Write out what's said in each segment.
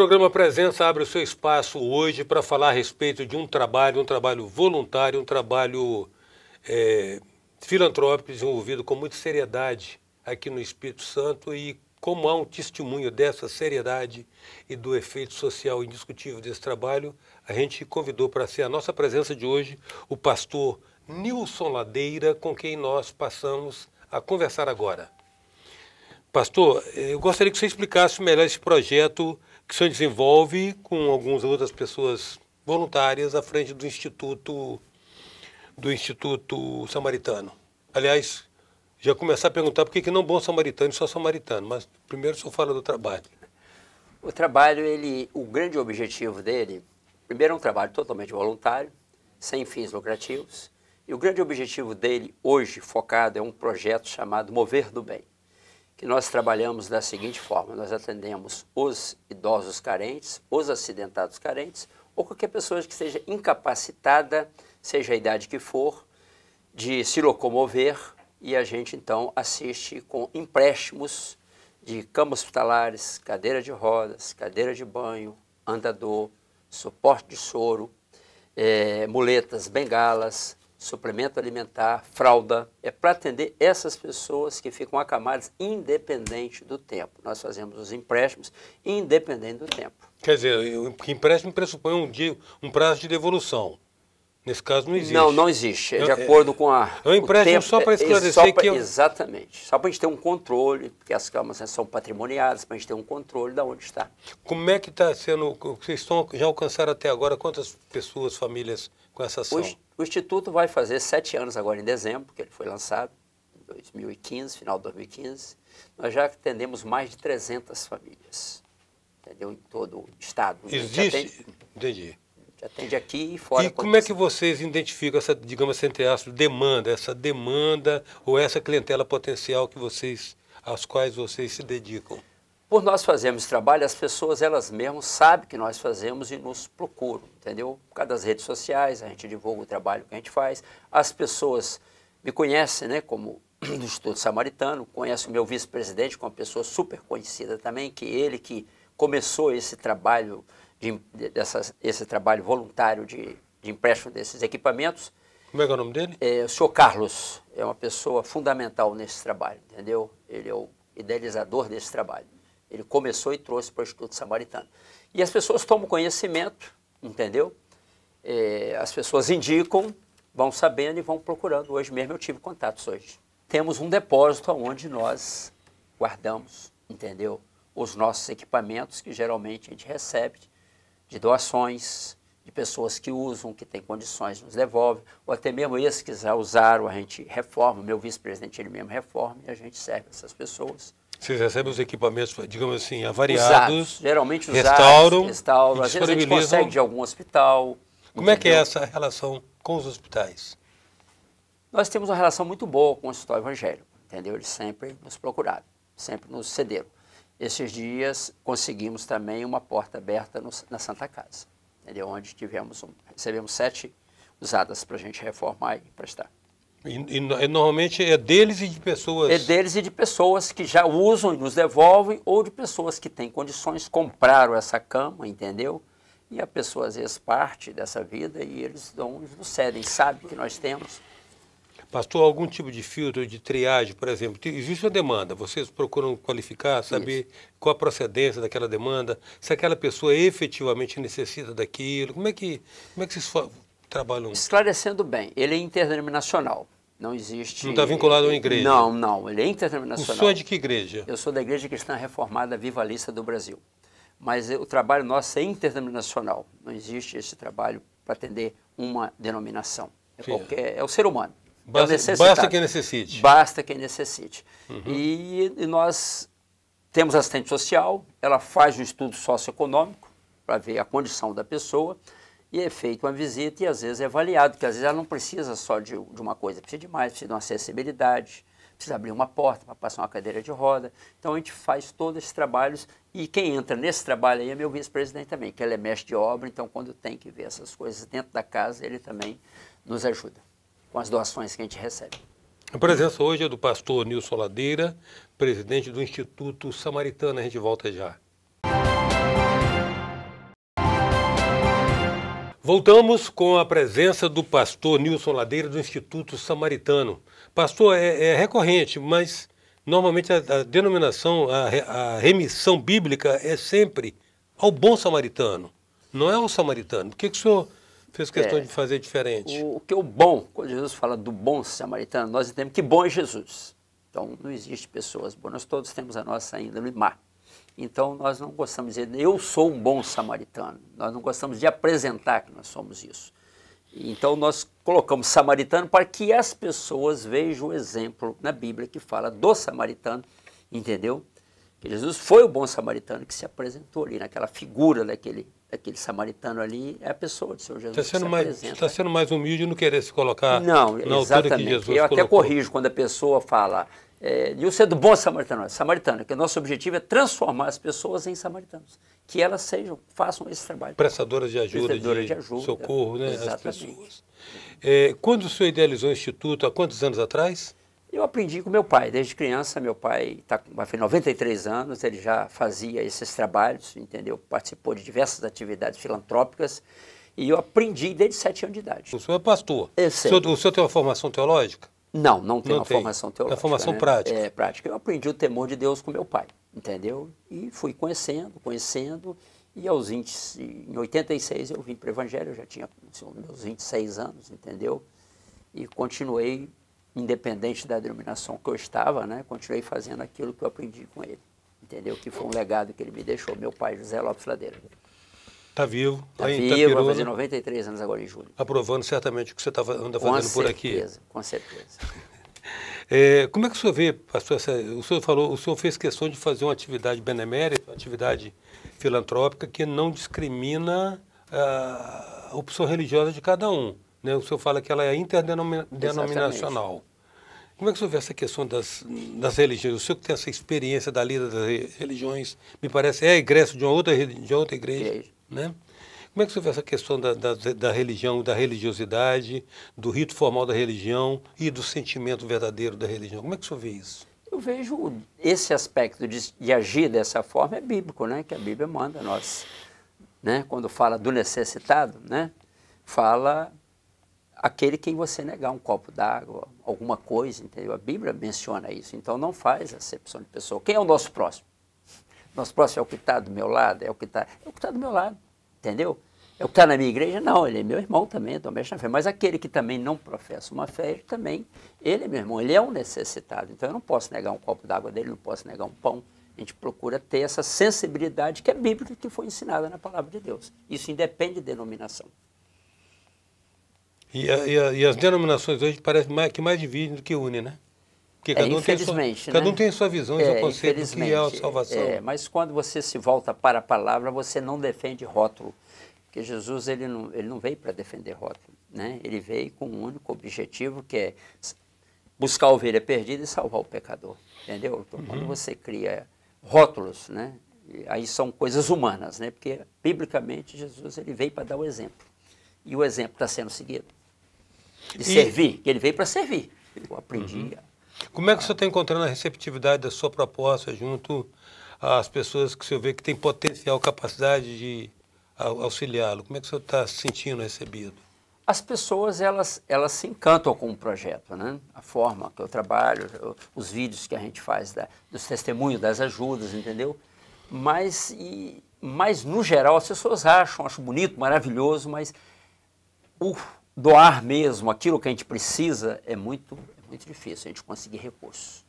programa Presença abre o seu espaço hoje para falar a respeito de um trabalho, um trabalho voluntário, um trabalho é, filantrópico desenvolvido com muita seriedade aqui no Espírito Santo e como há um testemunho dessa seriedade e do efeito social indiscutível desse trabalho, a gente convidou para ser a nossa presença de hoje o pastor Nilson Ladeira, com quem nós passamos a conversar agora. Pastor, eu gostaria que você explicasse melhor esse projeto que se desenvolve com algumas outras pessoas voluntárias à frente do Instituto do Instituto Samaritano. Aliás, já começar a perguntar por que, que não bom samaritano e só samaritano, mas primeiro só fala do trabalho. O trabalho, ele, o grande objetivo dele, primeiro é um trabalho totalmente voluntário, sem fins lucrativos, e o grande objetivo dele hoje focado é um projeto chamado Mover do Bem que nós trabalhamos da seguinte forma: nós atendemos os idosos carentes, os acidentados carentes, ou qualquer pessoa que seja incapacitada, seja a idade que for, de se locomover, e a gente então assiste com empréstimos de camas hospitalares, cadeira de rodas, cadeira de banho, andador, suporte de soro, é, muletas, bengalas, suplemento alimentar, fralda, é para atender essas pessoas que ficam acamadas independente do tempo. Nós fazemos os empréstimos independente do tempo. Quer dizer, o empréstimo pressupõe um, dia, um prazo de devolução. Nesse caso não existe. Não, não existe. É de acordo com a. É um empréstimo tempo, só para é, esclarecer só pra, que. Eu... Exatamente. Só para a gente ter um controle, porque as camas né, são patrimoniadas, para a gente ter um controle de onde está. Como é que está sendo. Vocês estão, já alcançaram até agora quantas pessoas, famílias com essa ação? Hoje, o Instituto vai fazer sete anos agora em dezembro, que ele foi lançado, em 2015, final de 2015. Nós já atendemos mais de 300 famílias, entendeu? Em todo o estado. Existe? Atende, entendi. Atende aqui e fora. E como é que vocês identificam essa, digamos assim, entre aspas, demanda, essa demanda ou essa clientela potencial que vocês, às quais vocês se dedicam? Por nós fazermos trabalho, as pessoas elas mesmas sabem que nós fazemos e nos procuram, entendeu? Por causa das redes sociais, a gente divulga o trabalho que a gente faz, as pessoas me conhecem, né, como do Instituto Samaritano, conhecem o meu vice-presidente, que é uma pessoa super conhecida também, que ele que começou esse trabalho, de, esse trabalho voluntário de, de, empréstimo desses equipamentos. Como é que é o nome dele? É, o senhor Carlos, é uma pessoa fundamental nesse trabalho, entendeu? Ele é o idealizador desse trabalho. Ele começou e trouxe para o Instituto Samaritano. E as pessoas tomam conhecimento, entendeu? É, as pessoas indicam, vão sabendo e vão procurando. Hoje mesmo eu tive contatos hoje. Temos um depósito onde nós guardamos, entendeu? Os nossos equipamentos que geralmente a gente recebe de doações, de pessoas que usam, que têm condições, nos devolve, ou até mesmo esses que já usaram, a gente reforma, o meu vice-presidente ele mesmo reforma e a gente serve essas pessoas. Vocês recebem os equipamentos, digamos assim, avariados. Usados, geralmente usados. Restauram. restauram. Às vezes a gente consegue de algum hospital. Como entendeu? é que é essa relação com os hospitais? Nós temos uma relação muito boa com o hospital evangélico, entendeu? Eles sempre nos procuraram, sempre nos cederam. Esses dias conseguimos também uma porta aberta no, na Santa Casa, entendeu? Onde tivemos um, recebemos sete usadas para a gente reformar e prestar. E, e, normalmente é deles e de pessoas. É deles e de pessoas que já usam e nos devolvem, ou de pessoas que têm condições, compraram essa cama, entendeu? E a pessoa às vezes parte dessa vida e eles dão, nos cedem, sabe que nós temos. Pastor, algum tipo de filtro, de triagem, por exemplo, existe uma demanda, vocês procuram qualificar, saber Isso. qual a procedência daquela demanda, se aquela pessoa efetivamente necessita daquilo, como é que, como é que vocês trabalham. Esclarecendo bem, ele é interdenominacional. Não existe. Não está vinculado a uma igreja? Não, não. Ele é internacional. O senhor é de que igreja? Eu sou da Igreja Cristã Reformada Vivalista do Brasil. Mas o trabalho nosso é interdenominacional. Não existe esse trabalho para atender uma denominação. É, qualquer, é o ser humano. É basta, é basta quem necessite. Basta quem necessite. Uhum. E, e nós temos assistente social, ela faz um estudo socioeconômico para ver a condição da pessoa e é feita uma visita e às vezes é avaliado, porque às vezes ela não precisa só de, de uma coisa, precisa de mais, precisa de uma acessibilidade, precisa abrir uma porta para passar uma cadeira de roda. Então a gente faz todos esses trabalhos e quem entra nesse trabalho aí é meu vice-presidente também, que ele é mestre de obra, então quando tem que ver essas coisas dentro da casa, ele também nos ajuda com as doações que a gente recebe. A presença hoje é do pastor Nilson Ladeira, presidente do Instituto Samaritano. A gente volta já. Voltamos com a presença do pastor Nilson Ladeira do Instituto Samaritano. Pastor, é, é recorrente, mas normalmente a, a denominação, a, a remissão bíblica é sempre ao bom samaritano, não é ao samaritano. Por que, que o senhor fez é. questão é, de fazer diferente? O, o, que é o bom, quando Jesus fala do bom samaritano, nós entendemos que bom é Jesus. Então não existe pessoas boas, nós todos temos a nossa ainda no mar. Então, nós não gostamos de dizer, eu sou um bom samaritano. Nós não gostamos de apresentar que nós somos isso. Então, nós colocamos samaritano para que as pessoas vejam o exemplo na Bíblia que fala do samaritano, entendeu? Que Jesus foi o bom samaritano que se apresentou ali, naquela figura daquele, daquele samaritano ali, é a pessoa de Senhor Jesus está sendo se mais, tá sendo mais humilde querer se colocar não, na exatamente. que Jesus Eu até corrijo quando a pessoa fala, é, e o ser é do bom samaritano, samaritano, que o nosso objetivo é transformar as pessoas em samaritanos, que elas sejam, façam esse trabalho. Prestadoras de ajuda, Prestadoras de, de ajuda, socorro, né, pessoas. É, quando o senhor idealizou o Instituto, há quantos anos atrás? Eu aprendi com meu pai, desde criança, meu pai tá, vai fazer 93 anos, ele já fazia esses trabalhos, entendeu? Participou de diversas atividades filantrópicas, e eu aprendi desde sete anos de idade. O senhor é pastor? O senhor, o senhor tem uma formação teológica? Não, não tem não uma tem. formação teológica. É formação né? prática. É, prática. Eu aprendi o temor de Deus com meu pai, entendeu? E fui conhecendo, conhecendo. E aos 20, em 86 eu vim para o Evangelho, eu já tinha assim, meus 26 anos, entendeu? E continuei, independente da denominação que eu estava, né? Continuei fazendo aquilo que eu aprendi com ele, entendeu? Que foi um legado que ele me deixou, meu pai José Lopes Ladeira. Está vivo. Está vivo, Itapiruna, vai fazer 93 anos agora em julho. Aprovando certamente o que você tava, anda fazendo com certeza, por aqui. Com certeza, com é, como é que o senhor vê, pastor, o senhor falou, o senhor fez questão de fazer uma atividade benemérita, uma atividade filantrópica que não discrimina a opção religiosa de cada um. Né? O senhor fala que ela é interdenominacional. Como é que o senhor vê essa questão das, das religiões? O senhor que tem essa experiência da lida das religiões, me parece, é egresso de uma outra, de outra igreja. igreja. Né? Como é que você vê essa questão da, da, da, religião, da religiosidade, do rito formal da religião e do sentimento verdadeiro da religião? Como é que você vê isso? Eu vejo esse aspecto de, de agir dessa forma é bíblico, né? que a Bíblia manda nós. Né? Quando fala do necessitado, né? fala aquele quem você negar um copo d'água, alguma coisa, entendeu? A Bíblia menciona isso, então não faz acepção de pessoa. Quem é o nosso próximo? Nosso próximo é o que está do meu lado, é o que está. É o tá do meu lado, entendeu? É o que está na minha igreja? Não, ele é meu irmão também, eu também na fé. Mas aquele que também não professa uma fé, ele também, ele é meu irmão, ele é um necessitado. Então eu não posso negar um copo d'água dele, não posso negar um pão. A gente procura ter essa sensibilidade que é bíblica que foi ensinada na palavra de Deus. Isso independe de denominação. E, a, e, a, e as denominações hoje parecem mais, que mais dividem do que une né? Porque cada, é, um infelizmente, sua, né? cada um tem a sua né? visão e é, seu conceito do que é a salvação. É, mas quando você se volta para a palavra, você não defende rótulo. Porque Jesus ele não, ele não veio para defender rótulo. Né? Ele veio com um único objetivo, que é buscar a ovelha perdida e salvar o pecador. Entendeu? Então, uhum. Quando você cria rótulos, né? aí são coisas humanas, né? porque biblicamente Jesus ele veio para dar o exemplo. E o exemplo está sendo seguido. De e... servir, que ele veio para servir. Eu aprendi uhum como é que o senhor está encontrando a receptividade da sua proposta junto às pessoas que o senhor vê que tem potencial, capacidade de auxiliá-lo? Como é que o senhor está se sentindo recebido? As pessoas, elas, elas se encantam com o projeto, né? A forma que eu trabalho, os vídeos que a gente faz, da, dos testemunhos, das ajudas, entendeu? Mas, e, mas, no geral, as pessoas acham, acham bonito, maravilhoso, mas o doar mesmo, aquilo que a gente precisa, é muito, muito difícil a gente conseguir recursos.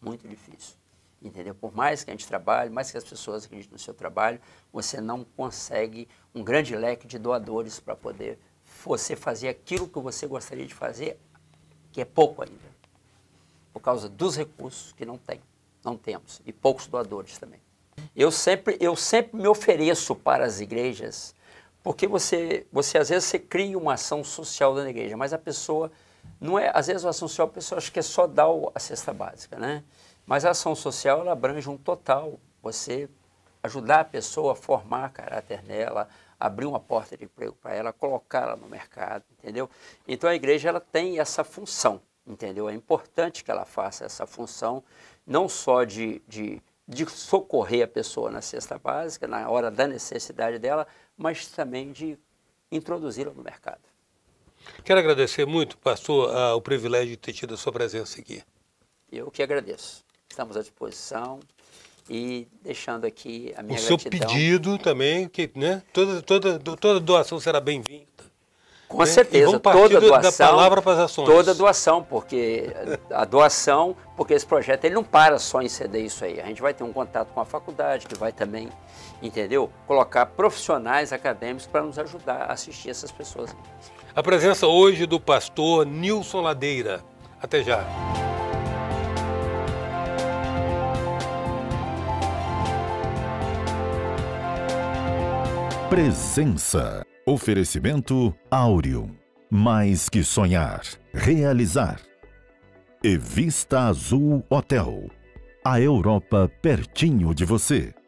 Muito difícil. Entendeu? Por mais que a gente trabalhe, mais que as pessoas acreditem no seu trabalho, você não consegue um grande leque de doadores para poder você fazer aquilo que você gostaria de fazer, que é pouco ainda. Por causa dos recursos que não tem, não temos, e poucos doadores também. Eu sempre, eu sempre me ofereço para as igrejas, porque você, você às vezes você cria uma ação social da igreja, mas a pessoa não é, às vezes a ação social, o pessoal acha que é só dar a cesta básica, né? Mas a ação social, ela abrange um total. Você ajudar a pessoa a formar caráter nela, abrir uma porta de emprego para ela, colocá-la no mercado, entendeu? Então a igreja, ela tem essa função, entendeu? É importante que ela faça essa função, não só de, de, de socorrer a pessoa na cesta básica, na hora da necessidade dela, mas também de introduzi-la no mercado. Quero agradecer muito, pastor, o privilégio de ter tido a sua presença aqui. Eu que agradeço. Estamos à disposição e deixando aqui a minha o gratidão. seu pedido também, que né, toda, toda, toda doação será bem-vinda. Com né? certeza, toda do, doação. Da palavra para as ações. Toda doação, porque a doação, porque esse projeto ele não para só em ceder isso aí. A gente vai ter um contato com a faculdade, que vai também, entendeu? Colocar profissionais acadêmicos para nos ajudar a assistir essas pessoas. A presença hoje do pastor Nilson Ladeira. Até já. Presença. Oferecimento Áureo. Mais que sonhar, realizar. E Vista Azul Hotel. A Europa pertinho de você.